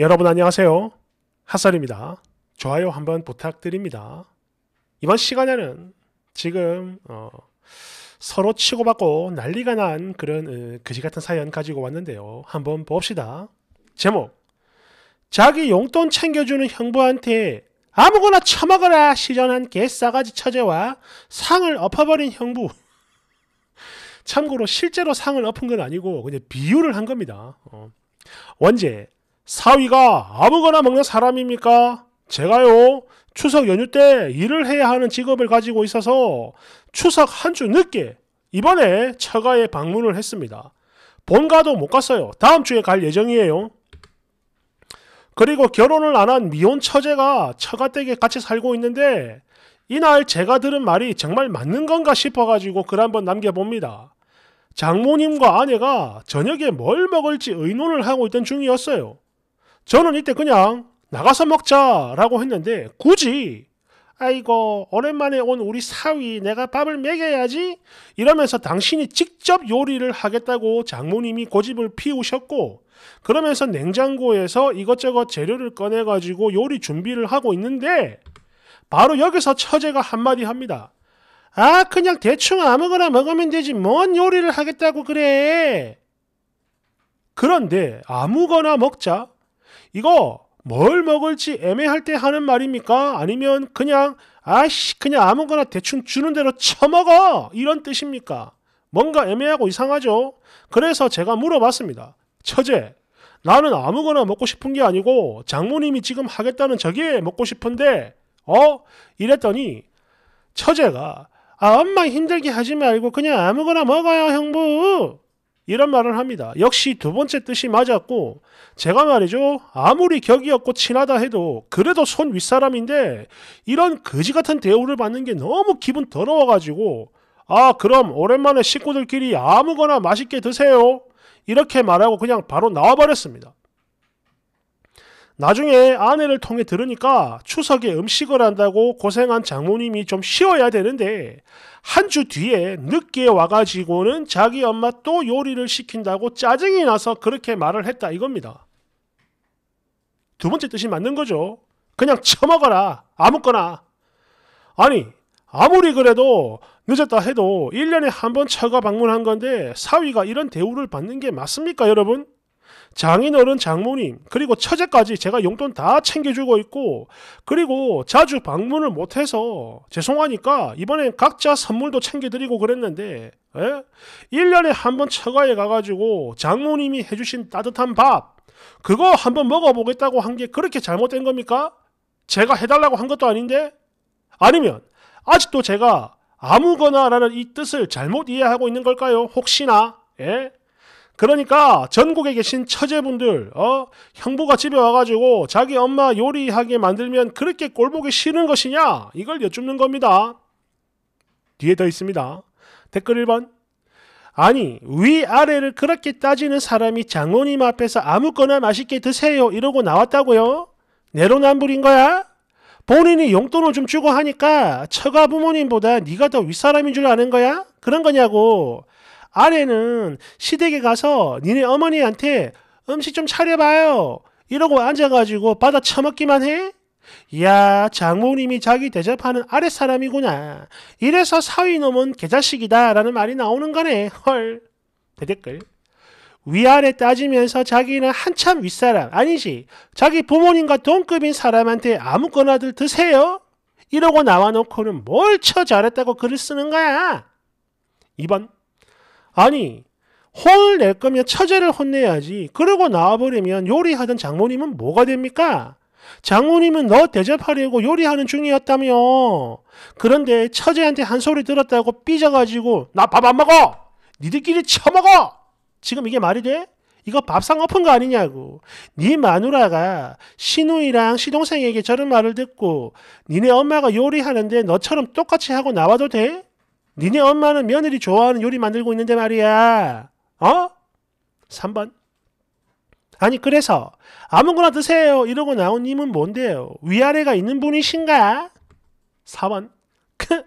여러분 안녕하세요. 핫설입니다. 좋아요 한번 부탁드립니다. 이번 시간에는 지금 어, 서로 치고받고 난리가 난 그런 어, 그지 같은 사연 가지고 왔는데요. 한번 봅시다. 제목 자기 용돈 챙겨주는 형부한테 아무거나 처먹어라 시전한 개싸가지 처제와 상을 엎어버린 형부 참고로 실제로 상을 엎은 건 아니고 그냥 비유를 한 겁니다. 어. 원제 사위가 아무거나 먹는 사람입니까? 제가요, 추석 연휴 때 일을 해야 하는 직업을 가지고 있어서 추석 한 주 늦게 이번에 처가에 방문을 했습니다. 본가도 못 갔어요. 다음 주에 갈 예정이에요. 그리고 결혼을 안 한 미혼 처제가 처가댁에 같이 살고 있는데 이날 제가 들은 말이 정말 맞는 건가 싶어가지고 글 한번 남겨봅니다. 장모님과 아내가 저녁에 뭘 먹을지 의논을 하고 있던 중이었어요. 저는 이때 그냥 나가서 먹자라고 했는데 굳이 아이고 오랜만에 온 우리 사위 내가 밥을 먹여야지 이러면서 당신이 직접 요리를 하겠다고 장모님이 고집을 피우셨고 그러면서 냉장고에서 이것저것 재료를 꺼내 가지고 요리 준비를 하고 있는데 바로 여기서 처제가 한마디 합니다. 아 그냥 대충 아무거나 먹으면 되지 뭔 요리를 하겠다고 그래 그런데 아무거나 먹자 이거 뭘 먹을지 애매할 때 하는 말입니까? 아니면 그냥 아씨 그냥 아무거나 대충 주는 대로 처먹어 이런 뜻입니까? 뭔가 애매하고 이상하죠? 그래서 제가 물어봤습니다. 처제, 나는 아무거나 먹고 싶은 게 아니고 장모님이 지금 하겠다는 저기에 먹고 싶은데 어? 이랬더니 처제가 아 엄마 힘들게 하지 말고 그냥 아무거나 먹어요 형부 이런 말을 합니다. 역시 두 번째 뜻이 맞았고 제가 말이죠. 아무리 격이 없고 친하다 해도 그래도 손 윗사람인데 이런 거지 같은 대우를 받는 게 너무 기분 더러워가지고 아 그럼 오랜만에 식구들끼리 아무거나 맛있게 드세요. 이렇게 말하고 그냥 바로 나와버렸습니다. 나중에 아내를 통해 들으니까 추석에 음식을 한다고 고생한 장모님이 좀 쉬어야 되는데 한 주 뒤에 늦게 와가지고는 자기 엄마 또 요리를 시킨다고 짜증이 나서 그렇게 말을 했다 이겁니다. 두 번째 뜻이 맞는 거죠. 그냥 처먹어라. 아무거나. 아니, 아무리 그래도 늦었다 해도 1년에 한 번 처가 방문한 건데 사위가 이런 대우를 받는 게 맞습니까, 여러분? 장인어른 장모님 그리고 처제까지 제가 용돈 다 챙겨주고 있고 그리고 자주 방문을 못해서 죄송하니까 이번엔 각자 선물도 챙겨드리고 그랬는데 에? 예? 1년에 한 번 처가에 가가지고 장모님이 해주신 따뜻한 밥 그거 한 번 먹어보겠다고 한 게 그렇게 잘못된 겁니까? 제가 해달라고 한 것도 아닌데? 아니면 아직도 제가 아무거나라는 이 뜻을 잘못 이해하고 있는 걸까요? 혹시나 예? 그러니까 전국에 계신 처제분들 어? 형부가 집에 와가지고 자기 엄마 요리하게 만들면 그렇게 꼴보기 싫은 것이냐 이걸 여쭙는 겁니다. 뒤에 더 있습니다. 댓글 1번 아니 위아래를 그렇게 따지는 사람이 장모님 앞에서 아무거나 맛있게 드세요 이러고 나왔다고요? 내로남불인 거야? 본인이 용돈을 좀 주고 하니까 처가 부모님보다 네가 더 윗사람인 줄 아는 거야? 그런 거냐고 아래는 시댁에 가서 니네 어머니한테 음식 좀 차려봐요. 이러고 앉아가지고 받아 처먹기만 해? 야 장모님이 자기 대접하는 아랫사람이구나. 이래서 사위 놈은 개자식이다. 라는 말이 나오는 거네. 헐. 대댓글. 위아래 따지면서 자기는 한참 윗사람, 아니지. 자기 부모님과 동급인 사람한테 아무거나들 드세요? 이러고 나와놓고는 뭘 쳐 잘했다고 글을 쓰는 거야. 2번. 아니 혼을 낼 거면 처제를 혼내야지. 그러고 나와버리면 요리하던 장모님은 뭐가 됩니까? 장모님은 너 대접하려고 요리하는 중이었다며. 그런데 처제한테 한 소리 들었다고 삐져가지고 나 밥 안 먹어. 니들끼리 처먹어. 지금 이게 말이 돼? 이거 밥상 엎은 거 아니냐고. 네 마누라가 시누이랑 시동생에게 저런 말을 듣고 니네 엄마가 요리하는데 너처럼 똑같이 하고 나와도 돼? 니네 엄마는 며느리 좋아하는 요리 만들고 있는데 말이야. 어? 3번. 아니 그래서 아무거나 드세요 이러고 나온 님은 뭔데요? 위아래가 있는 분이신가? 4번. 크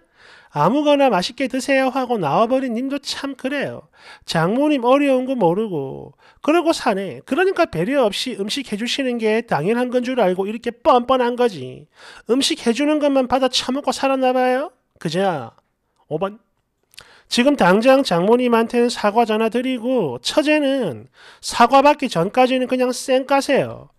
아무거나 맛있게 드세요 하고 나와버린 님도 참 그래요. 장모님 어려운 거 모르고 그러고 사네. 그러니까 배려 없이 음식 해주시는 게 당연한 건 줄 알고 이렇게 뻔뻔한 거지. 음식 해주는 것만 받아 처먹고 살았나 봐요? 그죠? 5번. 지금 당장 장모님한테는 사과 전화 드리고 처제는 사과 받기 전까지는 그냥 쌩까세요.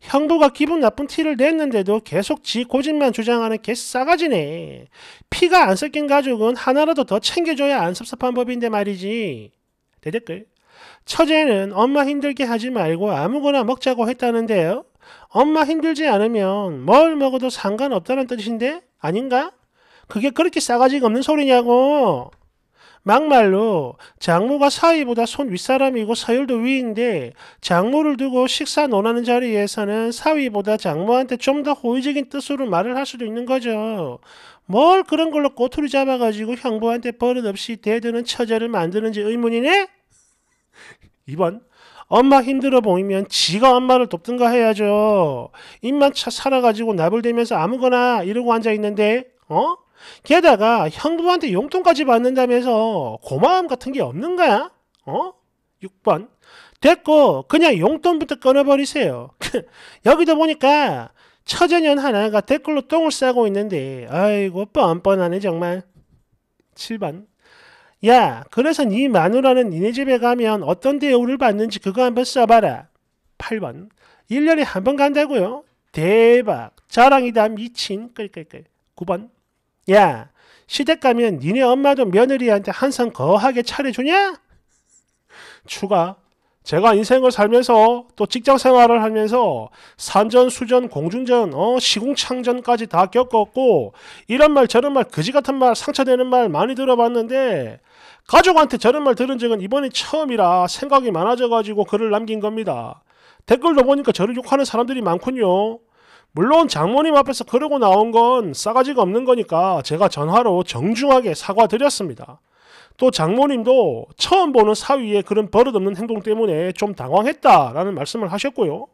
형부가 기분 나쁜 티를 냈는데도 계속 지 고집만 주장하는 개싸가지네. 피가 안 섞인 가족은 하나라도 더 챙겨줘야 안 섭섭한 법인데 말이지. 대댓글. 처제는 엄마 힘들게 하지 말고 아무거나 먹자고 했다는데요. 엄마 힘들지 않으면 뭘 먹어도 상관없다는 뜻인데? 아닌가? 그게 그렇게 싸가지가 없는 소리냐고. 막말로 장모가 사위보다 손 윗사람이고 서열도 위인데 장모를 두고 식사 논하는 자리에서는 사위보다 장모한테 좀 더 호의적인 뜻으로 말을 할 수도 있는 거죠. 뭘 그런 걸로 꼬투리 잡아가지고 형부한테 버릇없이 대드는 처제를 만드는지 의문이네? 2번 엄마 힘들어 보이면 지가 엄마를 돕든가 해야죠. 입만 차 살아가지고 나불대면서 아무거나 이러고 앉아있는데 어? 게다가 형부한테 용돈까지 받는다면서 고마움 같은 게 없는 거야? 어? 6번. 됐고 그냥 용돈부터 끊어버리세요. 여기도 보니까 처제년 하나가 댓글로 똥을 싸고 있는데 아이고 뻔뻔하네 정말. 7번. 야 그래서 네 마누라는 니네 집에 가면 어떤 대우를 받는지 그거 한번 써봐라. 8번. 1년에 한번 간다고요? 대박. 자랑이다 미친. 끌끌끌. 9번. 야 시댁 가면 니네 엄마도 며느리한테 항상 거하게 차려주냐? 추가 제가 인생을 살면서 또 직장 생활을 하면서 산전, 수전, 공중전, 어, 시궁창전까지 다 겪었고 이런 말 저런 말 그지 같은 말 상처되는 말 많이 들어봤는데 가족한테 저런 말 들은 적은 이번이 처음이라 생각이 많아져가지고 글을 남긴 겁니다. 댓글도 보니까 저를 욕하는 사람들이 많군요. 물론 장모님 앞에서 그러고 나온 건 싸가지가 없는 거니까 제가 전화로 정중하게 사과드렸습니다. 또 장모님도 처음 보는 사위의 그런 버릇없는 행동 때문에 좀 당황했다라는 말씀을 하셨고요.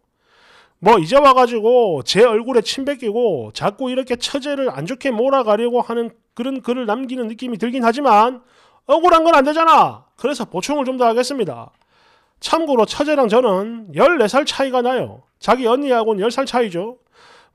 뭐 이제 와가지고 제 얼굴에 침 뱉기고 자꾸 이렇게 처제를 안 좋게 몰아가려고 하는 그런 글을 남기는 느낌이 들긴 하지만 억울한 건 안 되잖아. 그래서 보충을 좀 더 하겠습니다. 참고로 처제랑 저는 14살 차이가 나요. 자기 언니하고는 10살 차이죠.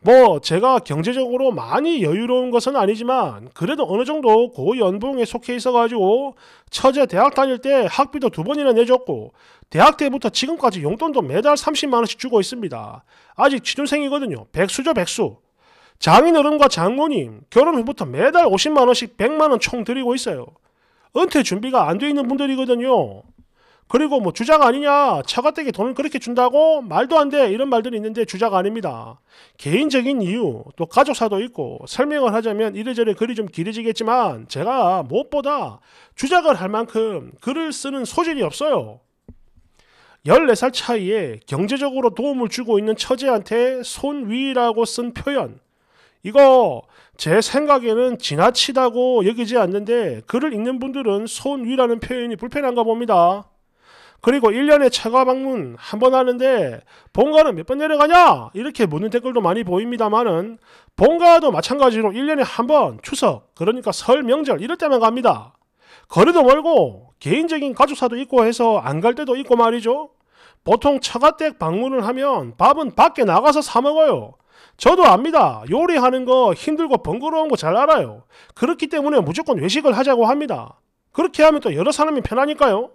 뭐 제가 경제적으로 많이 여유로운 것은 아니지만 그래도 어느 정도 고연봉에 속해 있어가지고 처제 대학 다닐 때 학비도 두 번이나 내줬고 대학 때부터 지금까지 용돈도 매달 30만 원씩 주고 있습니다. 아직 취준생이거든요. 백수죠 백수. 장인어른과 장모님 결혼 후부터 매달 50만 원씩 100만 원 총 드리고 있어요. 은퇴 준비가 안 돼 있는 분들이거든요. 그리고 뭐 주작 아니냐 차가택이 돈을 그렇게 준다고 말도 안 돼 이런 말들이 있는데 주작 아닙니다 개인적인 이유 또 가족사도 있고 설명을 하자면 이래저래 글이 좀 길어지겠지만 제가 무엇보다 주작을 할 만큼 글을 쓰는 소질이 없어요 14살 차이에 경제적으로 도움을 주고 있는 처제한테 손위라고 쓴 표현 이거 제 생각에는 지나치다고 여기지 않는데 글을 읽는 분들은 손위라는 표현이 불편한가 봅니다. 그리고 1년에 차가 방문 한 번 하는데 본가는 몇 번 내려가냐? 이렇게 묻는 댓글도 많이 보입니다만은 본가도 마찬가지로 1년에 한 번 추석, 그러니까 설 명절 이럴 때만 갑니다. 거리도 멀고 개인적인 가족사도 있고 해서 안 갈 때도 있고 말이죠. 보통 처가댁 방문을 하면 밥은 밖에 나가서 사 먹어요. 저도 압니다. 요리하는 거 힘들고 번거로운 거 잘 알아요. 그렇기 때문에 무조건 외식을 하자고 합니다. 그렇게 하면 또 여러 사람이 편하니까요.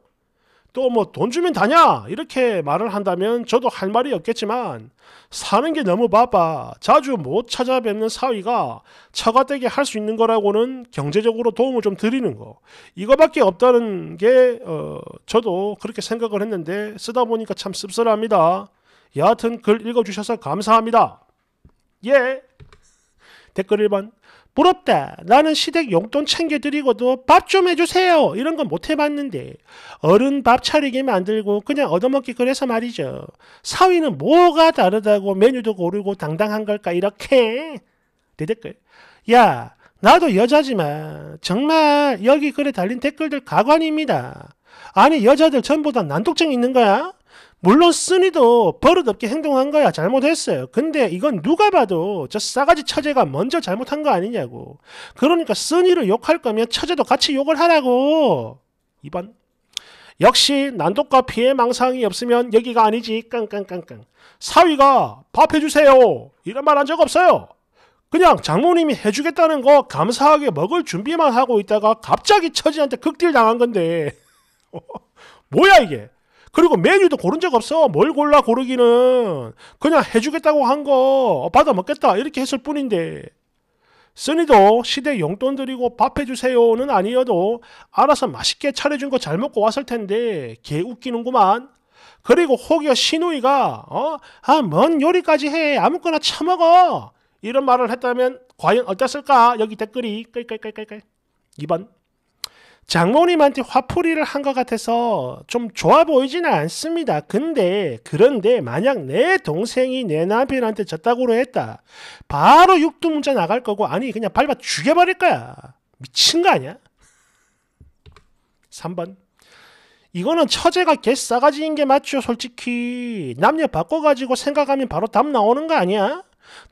또뭐돈 주면 다냐 이렇게 말을 한다면 저도 할 말이 없겠지만 사는 게 너무 바빠 자주 못 찾아뵙는 사위가 처가되게할 수 있는 거라고는 경제적으로 도움을 좀 드리는 거 이거밖에 없다는 게 어, 저도 그렇게 생각을 했는데 쓰다 보니까 참 씁쓸합니다. 여하튼 글 읽어주셔서 감사합니다. 예. 댓글 1번 부럽다. 나는 시댁 용돈 챙겨드리고도 밥 좀 해주세요. 이런 건 못 해봤는데 어른 밥 차리게 만들고 그냥 얻어먹기 그래서 말이죠. 사위는 뭐가 다르다고 메뉴도 고르고 당당한 걸까 이렇게 내 댓글 야 나도 여자지만 정말 여기 글에 달린 댓글들 가관입니다. 아니 여자들 전부 다 난독증 있는 거야? 물론 쓰니도 버릇없게 행동한 거야. 잘못했어요. 근데 이건 누가 봐도 저 싸가지 처제가 먼저 잘못한 거 아니냐고. 그러니까 쓰니를 욕할 거면 처제도 같이 욕을 하라고. 2번. 역시 난독과 피해 망상이 없으면 여기가 아니지. 깡깡깡깡. 사위가 밥 해주세요. 이런 말 한 적 없어요. 그냥 장모님이 해주겠다는 거 감사하게 먹을 준비만 하고 있다가 갑자기 처지한테 극딜 당한 건데. 뭐야 이게? 그리고 메뉴도 고른 적 없어. 뭘 골라 고르기는. 그냥 해주겠다고 한거 어, 받아 먹겠다. 이렇게 했을 뿐인데. 쓰니도 시대 용돈 드리고 밥 해주세요는 아니어도 알아서 맛있게 차려준 거 잘 먹고 왔을 텐데 개 웃기는구만. 그리고 혹여 시누이가 어? 아, 뭔 요리까지 해. 아무거나 처먹어. 이런 말을 했다면 과연 어땠을까? 여기 댓글이 끌끌끌끌끌. 2번. 장모님한테 화풀이를 한 것 같아서 좀 좋아 보이지는 않습니다. 근데 그런데 만약 내 동생이 내 남편한테 졌다고로 했다. 바로 육두문자 나갈 거고 아니 그냥 밟아 죽여버릴 거야. 미친 거 아니야? 3번 이거는 처제가 개 싸가지인 게 맞죠 솔직히 남녀 바꿔가지고 생각하면 바로 답 나오는 거 아니야?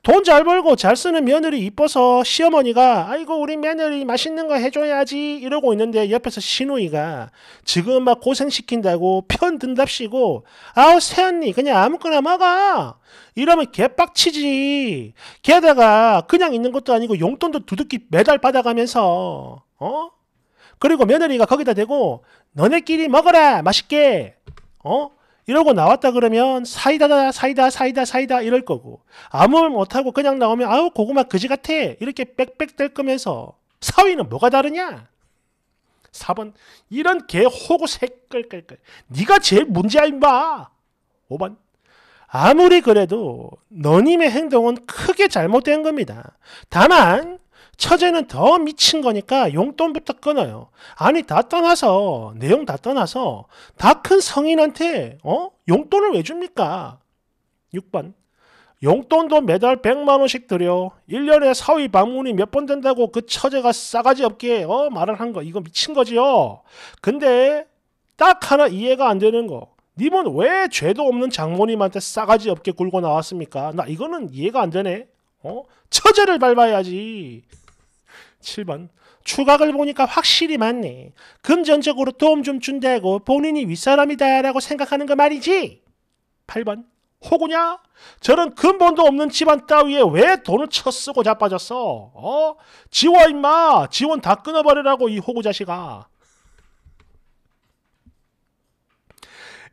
돈잘 벌고 잘 쓰는 며느리 이뻐서 시어머니가 아이고 우리 며느리 맛있는 거 해줘야지 이러고 있는데 옆에서 시누이가 지금 막 고생시킨다고 편 든답시고 아우 새언니 그냥 아무거나 먹어 이러면 개빡치지 게다가 그냥 있는 것도 아니고 용돈도 두둑히 매달 받아가면서 어? 그리고 며느리가 거기다 대고 너네끼리 먹어라 맛있게 어? 이러고 나왔다 그러면 사이다다 사이다 사이다 사이다 이럴 거고 아무 말 못하고 그냥 나오면 아우 고구마 그지 같아 이렇게 빽빽댈 거면서 사위는 뭐가 다르냐 4번 이런 개 호구 색깔깔깔 네가 제일 문제야 임마 5번 아무리 그래도 너님의 행동은 크게 잘못된 겁니다. 다만 처제는 더 미친 거니까 용돈부터 끊어요. 아니 다 떠나서 내용 다 떠나서 다 큰 성인한테 어 용돈을 왜 줍니까? 6번 용돈도 매달 100만 원씩 들여 1년에 사위 방문이 몇 번 된다고 그 처제가 싸가지 없게 어 말을 한 거 이거 미친 거지요. 근데 딱 하나 이해가 안 되는 거. 님은 왜 죄도 없는 장모님한테 싸가지 없게 굴고 나왔습니까? 나 이거는 이해가 안 되네. 어? 처제를 밟아야지. 7번 추각을 보니까 확실히 맞네. 금전적으로 도움 좀 준다고 본인이 윗사람이다라고 생각하는 거 말이지. 8번 호구냐? 저런 근본도 없는 집안 따위에 왜 돈을 쳐쓰고 자빠졌어? 어? 지워 임마. 지원 다 끊어버리라고 이 호구 자식아.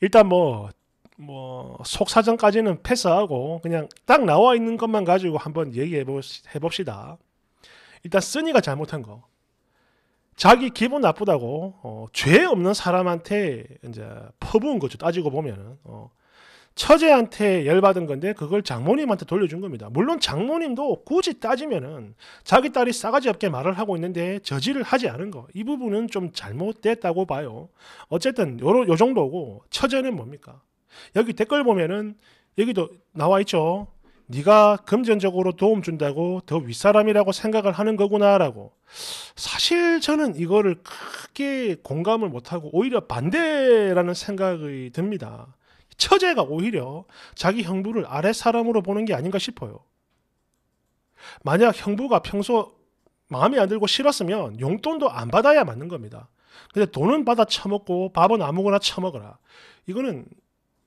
일단 뭐뭐 뭐, 속사정까지는 패스하고 그냥 딱 나와 있는 것만 가지고 한번 얘기해 봅시다. 일단 쓰니가 잘못한 거. 자기 기분 나쁘다고 어, 죄 없는 사람한테 이제 퍼부은 거죠. 따지고 보면은 어, 처제한테 열받은 건데 그걸 장모님한테 돌려준 겁니다. 물론 장모님도 굳이 따지면은 자기 딸이 싸가지 없게 말을 하고 있는데 저지를 하지 않은 거. 이 부분은 좀 잘못됐다고 봐요. 어쨌든 요, 요 정도고 처제는 뭡니까? 여기 댓글 보면은 여기도 나와 있죠. 네가 금전적으로 도움 준다고 더 윗사람이라고 생각을 하는 거구나라고. 사실 저는 이거를 크게 공감을 못하고 오히려 반대라는 생각이 듭니다. 처제가 오히려 자기 형부를 아래 사람으로 보는 게 아닌가 싶어요. 만약 형부가 평소 마음에 안 들고 싫었으면 용돈도 안 받아야 맞는 겁니다. 근데 돈은 받아 처먹고 밥은 아무거나 처먹어라. 이거는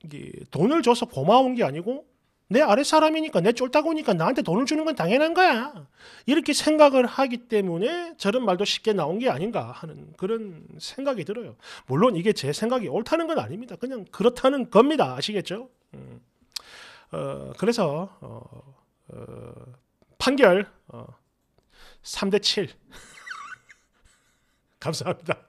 이게 돈을 줘서 고마운 게 아니고 내 아래 사람이니까 내 쫄다고니까 나한테 돈을 주는 건 당연한 거야. 이렇게 생각을 하기 때문에 저런 말도 쉽게 나온 게 아닌가 하는 그런 생각이 들어요. 물론 이게 제 생각이 옳다는 건 아닙니다. 그냥 그렇다는 겁니다. 아시겠죠? 음. 어, 그래서 어, 어, 판결 3대 어, 7 감사합니다.